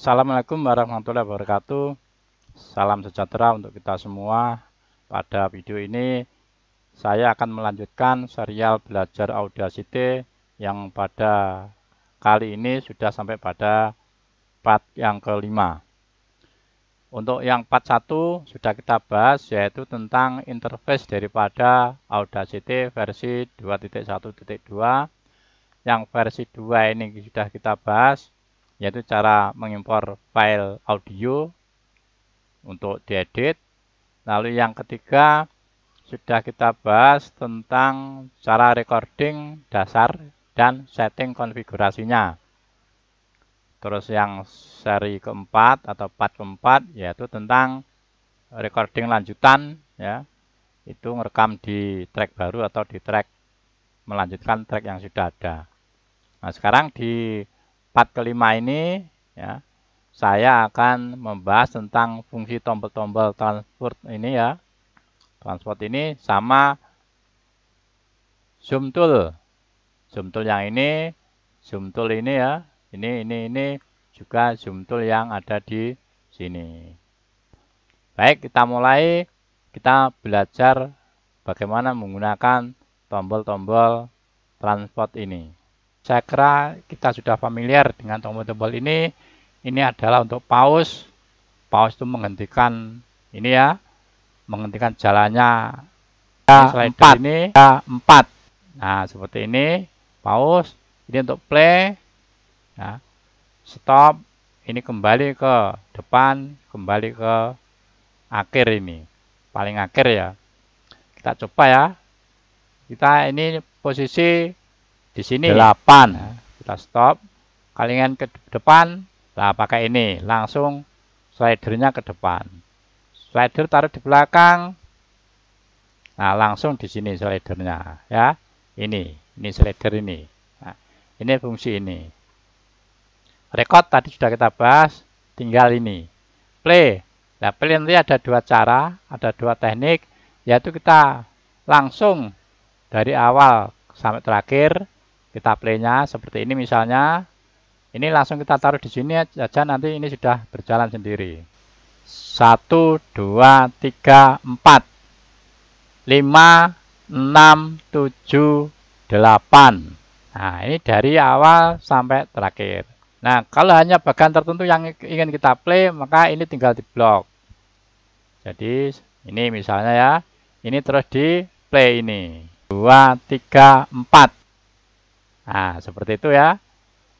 Assalamualaikum warahmatullahi wabarakatuh. Salam sejahtera untuk kita semua. Pada video ini saya akan melanjutkan serial belajar Audacity yang pada kali ini sudah sampai pada part yang kelima. Untuk yang part 1 sudah kita bahas yaitu tentang interface daripada Audacity versi 2.1.2. Yang versi 2 ini sudah kita bahas yaitu cara mengimpor file audio untuk diedit. Lalu yang ketiga sudah kita bahas tentang cara recording dasar dan setting konfigurasinya. Terus yang seri keempat atau part keempat yaitu tentang recording lanjutan ya. Itu merekam di track baru atau di track melanjutkan track yang sudah ada. Nah, sekarang di part kelima ini ya saya akan membahas tentang fungsi tombol-tombol transport ini ya. Transport ini sama zoom tool. Zoom tool yang ini, zoom tool ini ya. Ini ini ini juga zoom tool yang ada di sini. Baik, kita mulai kita belajar bagaimana menggunakan tombol-tombol transport ini. Saya kira kita sudah familiar dengan tombol tombol ini. Ini adalah untuk pause. Pause itu menghentikan ini ya, menghentikan jalannya ya, slider empat. ini ya, empat Nah, seperti ini pause. Ini untuk play. Nah, stop. Ini kembali ke depan, kembali ke akhir ini. Paling akhir ya. Kita coba ya. Kita ini posisi di sini 8 kita stop kalian ke depan nah pakai ini langsung slidernya ke depan slider taruh di belakang nah langsung di sini slidernya ya ini ini slider ini nah, ini fungsi ini record tadi sudah kita bahas tinggal ini play nah play nanti ada dua cara ada dua teknik yaitu kita langsung dari awal sampai terakhir kita playnya seperti ini misalnya ini langsung kita taruh di sini aja nanti ini sudah berjalan sendiri 1 2 3 4 5 6 7 8 nah ini dari awal sampai terakhir nah kalau hanya bagian tertentu yang ingin kita play maka ini tinggal di blok jadi ini misalnya ya ini terus di play ini 2 3 4 Nah, seperti itu ya.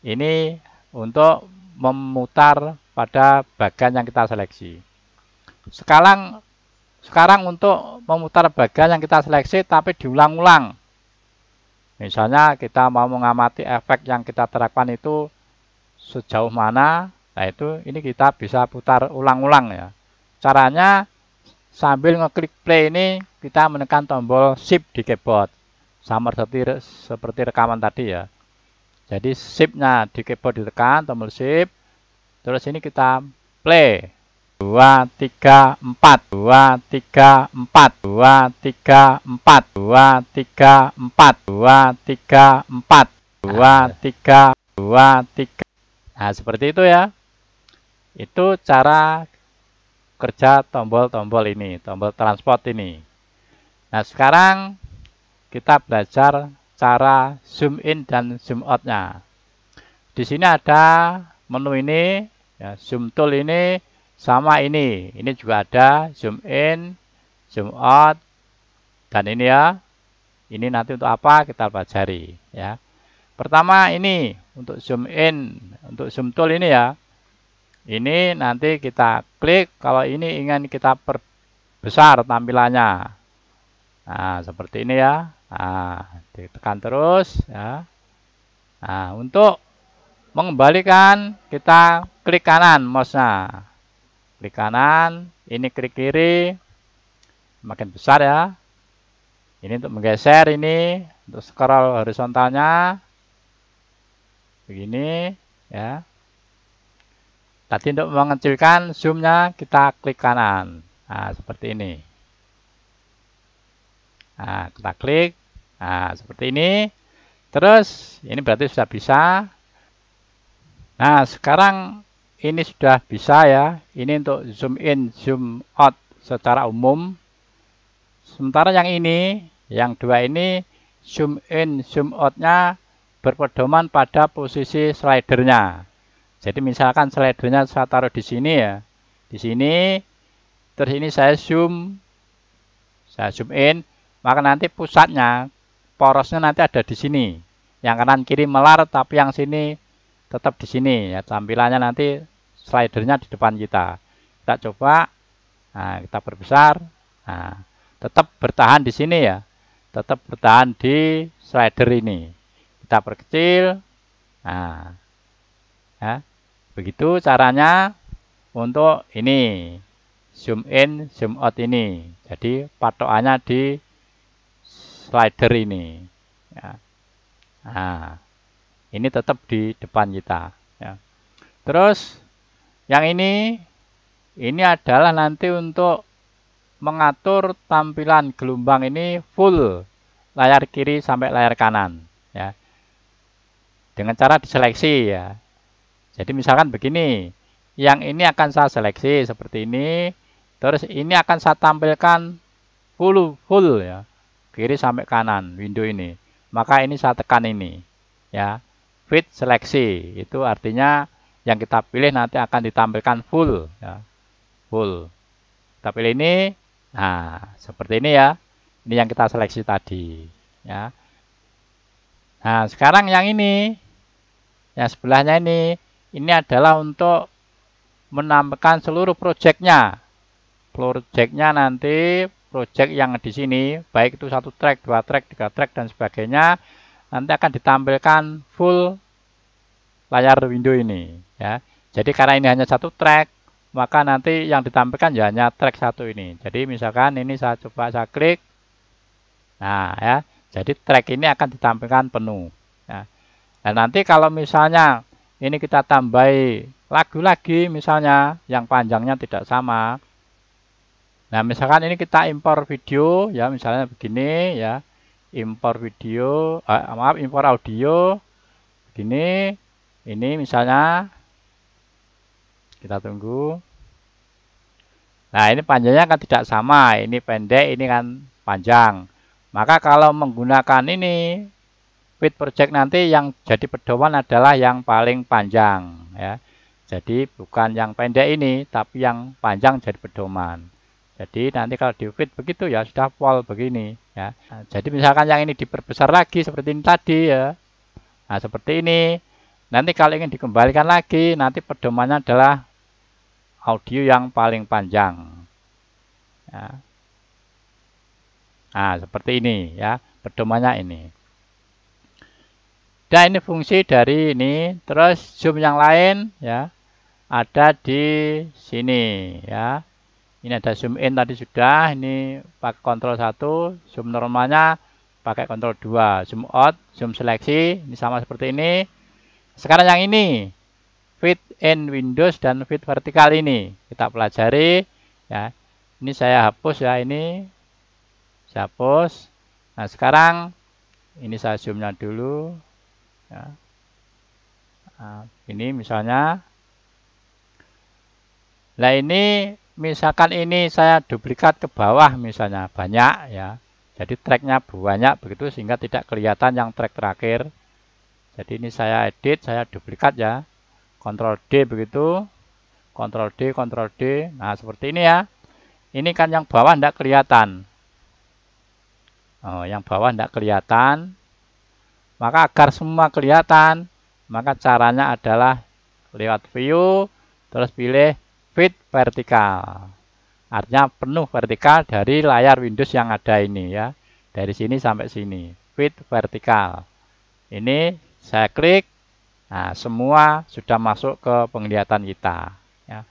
Ini untuk memutar pada bagan yang kita seleksi. Sekarang sekarang untuk memutar bagan yang kita seleksi tapi diulang-ulang. Misalnya kita mau mengamati efek yang kita terapkan itu sejauh mana, nah itu ini kita bisa putar ulang-ulang ya. Caranya sambil ngeklik play ini kita menekan tombol shift di keyboard sama seperti, seperti rekaman tadi ya. Jadi shift-nya di keyboard ditekan, tombol shift. Terus ini kita play. 2, 3, 4, 2, 3, 4, 2, 3, 4, 2, 3, 4, 2, 3, 4, 2, 3, 2, 3. Nah, seperti itu ya. Itu cara kerja tombol-tombol ini, tombol transport ini. Nah, sekarang kita belajar cara zoom in dan zoom out-nya. Di sini ada menu ini, ya, zoom tool ini, sama ini. Ini juga ada zoom in, zoom out, dan ini ya. Ini nanti untuk apa kita pelajari ya. Pertama ini untuk zoom in, untuk zoom tool ini ya. Ini nanti kita klik kalau ini ingin kita perbesar tampilannya. Nah, seperti ini ya. Nah, ditekan terus ya. Nah, untuk mengembalikan kita klik kanan mouse-nya. Klik kanan, ini klik kiri. Makin besar ya. Ini untuk menggeser ini, untuk scroll horizontalnya. Begini ya. Tadi untuk mengecilkan zoomnya kita klik kanan. Nah, seperti ini. Nah, kita klik. Nah, seperti ini. Terus, ini berarti sudah bisa. Nah, sekarang ini sudah bisa ya. Ini untuk zoom in, zoom out secara umum. Sementara yang ini, yang dua ini, zoom in, zoom out-nya berpedoman pada posisi slidernya. Jadi misalkan slidernya saya taruh di sini ya. Di sini, terus ini saya zoom, saya zoom in, maka nanti pusatnya porosnya nanti ada di sini. Yang kanan kiri melar, tapi yang sini tetap di sini. Ya, tampilannya nanti slidernya di depan kita. Kita coba, nah, kita perbesar. Nah, tetap bertahan di sini ya, tetap bertahan di slider ini. Kita perkecil. Nah, ya, begitu caranya untuk ini zoom in, zoom out ini. Jadi patokannya di slider ini. Ya. Nah, ini tetap di depan kita. Ya. Terus yang ini, ini adalah nanti untuk mengatur tampilan gelombang ini full layar kiri sampai layar kanan. Ya. Dengan cara diseleksi ya. Jadi misalkan begini, yang ini akan saya seleksi seperti ini, terus ini akan saya tampilkan full full ya kiri sampai kanan window ini. Maka ini saya tekan ini. Ya. Fit seleksi itu artinya yang kita pilih nanti akan ditampilkan full ya. Full. Kita pilih ini. Nah, seperti ini ya. Ini yang kita seleksi tadi, ya. Nah, sekarang yang ini yang sebelahnya ini ini adalah untuk menampilkan seluruh projectnya projectnya nanti project yang di sini, baik itu satu track, dua track, tiga track dan sebagainya, nanti akan ditampilkan full layar window ini, ya. Jadi karena ini hanya satu track, maka nanti yang ditampilkan ya hanya track satu ini. Jadi misalkan ini saya coba saya klik, nah ya, jadi track ini akan ditampilkan penuh. Ya. Dan nanti kalau misalnya ini kita tambahi lagu lagi misalnya yang panjangnya tidak sama, Nah, misalkan ini kita impor video ya, misalnya begini ya. Impor video, eh, maaf impor audio begini. Ini misalnya kita tunggu. Nah, ini panjangnya kan tidak sama. Ini pendek, ini kan panjang. Maka kalau menggunakan ini fit project nanti yang jadi pedoman adalah yang paling panjang ya. Jadi bukan yang pendek ini, tapi yang panjang jadi pedoman. Jadi nanti kalau diukit begitu ya sudah pol begini ya. Nah, jadi misalkan yang ini diperbesar lagi seperti ini tadi ya. Nah, seperti ini. Nanti kalau ingin dikembalikan lagi, nanti pedomannya adalah audio yang paling panjang. Ya. Nah, seperti ini ya, pedomannya ini. Dan ini fungsi dari ini, terus zoom yang lain ya ada di sini ya ini ada zoom in tadi sudah ini pakai kontrol satu zoom normalnya pakai kontrol dua zoom out zoom seleksi ini sama seperti ini sekarang yang ini fit in Windows dan fit vertikal ini kita pelajari ya ini saya hapus ya ini saya hapus nah sekarang ini saya zoomnya dulu ya. nah, ini misalnya nah ini misalkan ini saya duplikat ke bawah misalnya banyak ya jadi tracknya banyak begitu sehingga tidak kelihatan yang track terakhir jadi ini saya edit saya duplikat ya Ctrl D begitu Ctrl D Ctrl D nah seperti ini ya ini kan yang bawah tidak kelihatan oh, yang bawah tidak kelihatan maka agar semua kelihatan maka caranya adalah lewat view terus pilih fit vertikal. Artinya penuh vertikal dari layar Windows yang ada ini ya. Dari sini sampai sini, fit vertikal. Ini saya klik, nah semua sudah masuk ke penglihatan kita. Ya.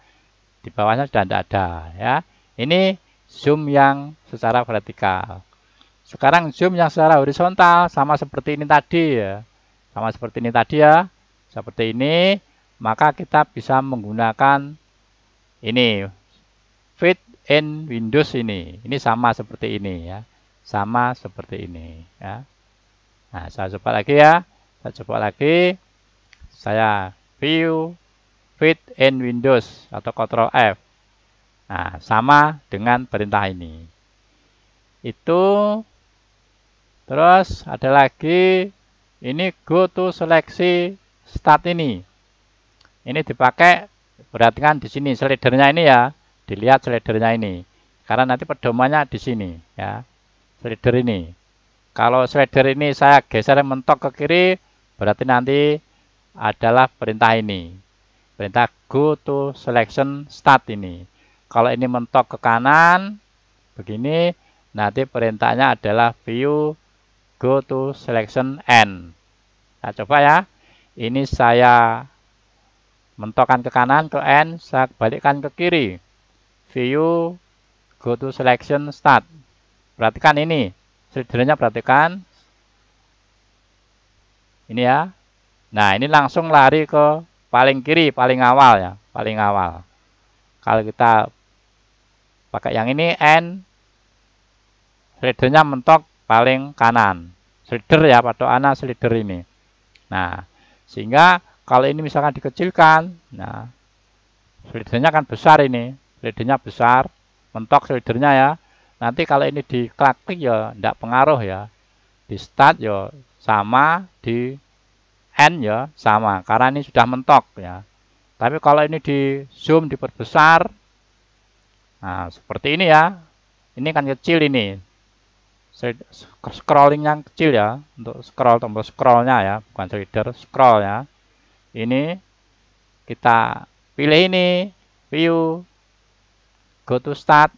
Di bawahnya sudah tidak ada ya. Ini zoom yang secara vertikal. Sekarang zoom yang secara horizontal sama seperti ini tadi ya. Sama seperti ini tadi ya. Seperti ini, maka kita bisa menggunakan ini fit and Windows ini ini sama seperti ini ya sama seperti ini ya nah saya coba lagi ya saya coba lagi saya view fit and Windows atau Control F nah sama dengan perintah ini itu terus ada lagi ini go to seleksi start ini ini dipakai perhatikan di sini slidernya ini ya dilihat slidernya ini karena nanti pedomannya di sini ya slider ini kalau slider ini saya geser mentok ke kiri berarti nanti adalah perintah ini perintah go to selection start ini kalau ini mentok ke kanan begini nanti perintahnya adalah view go to selection end nah coba ya ini saya Mentokkan ke kanan ke end, saya balikkan ke kiri. View, go to selection, start. Perhatikan ini, slidernya perhatikan. Ini ya. Nah, ini langsung lari ke paling kiri, paling awal ya, paling awal. Kalau kita pakai yang ini N, slidernya mentok paling kanan. Slider ya, pada anak slider ini. Nah, sehingga kalau ini misalkan dikecilkan, nah slidernya kan besar ini, slidernya besar, mentok slidernya ya. Nanti kalau ini di diklik ya tidak pengaruh ya. Di start ya sama, di end ya sama, karena ini sudah mentok ya. Tapi kalau ini di zoom diperbesar, nah seperti ini ya, ini kan kecil ini, scrolling yang kecil ya untuk scroll tombol scrollnya ya bukan slider scroll ya ini kita pilih ini view go to start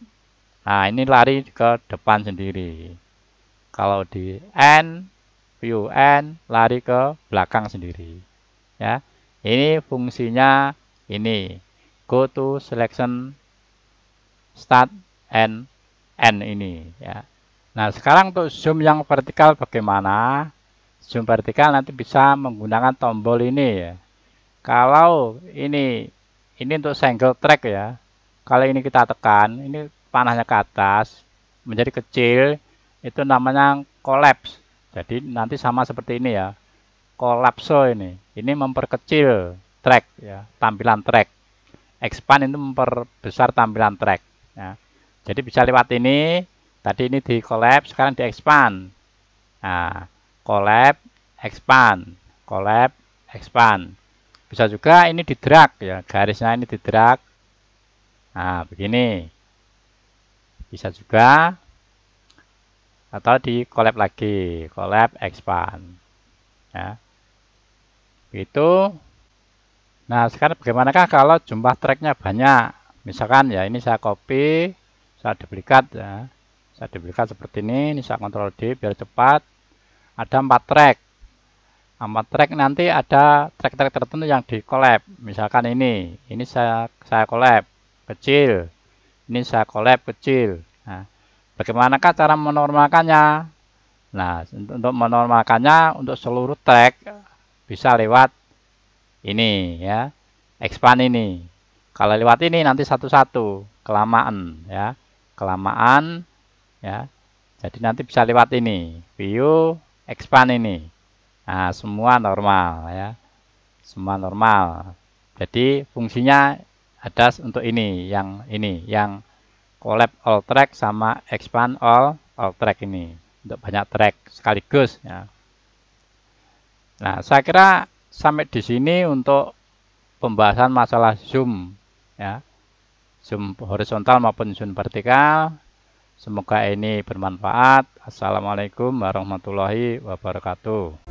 nah ini lari ke depan sendiri kalau di end view end lari ke belakang sendiri ya ini fungsinya ini go to selection start and end ini ya nah sekarang untuk zoom yang vertikal bagaimana zoom vertikal nanti bisa menggunakan tombol ini ya. Kalau ini ini untuk single track ya. Kalau ini kita tekan, ini panahnya ke atas menjadi kecil, itu namanya collapse. Jadi nanti sama seperti ini ya. Collapse ini. Ini memperkecil track ya, tampilan track. Expand itu memperbesar tampilan track ya. Jadi bisa lewat ini, tadi ini di collapse, sekarang di expand. Nah, collab, expand, collab, expand. Bisa juga ini di drag ya, garisnya ini di drag. Nah, begini. Bisa juga atau di collab lagi, collab, expand. Ya. Begitu. Nah, sekarang bagaimanakah kalau jumlah tracknya banyak? Misalkan ya ini saya copy, saya duplikat ya. Saya duplikat seperti ini, ini saya kontrol D biar cepat ada empat track nah, empat track nanti ada track-track tertentu yang di collab misalkan ini ini saya saya collab kecil ini saya collab kecil nah, bagaimanakah cara menormalkannya nah untuk menormalkannya untuk seluruh track bisa lewat ini ya expand ini kalau lewat ini nanti satu-satu kelamaan ya kelamaan ya jadi nanti bisa lewat ini view expand ini. Nah, semua normal ya. Semua normal. Jadi fungsinya ada untuk ini, yang ini, yang collab all track sama expand all all track ini untuk banyak track sekaligus ya. Nah, saya kira sampai di sini untuk pembahasan masalah zoom ya. Zoom horizontal maupun zoom vertikal Semoga ini bermanfaat. Assalamualaikum warahmatullahi wabarakatuh.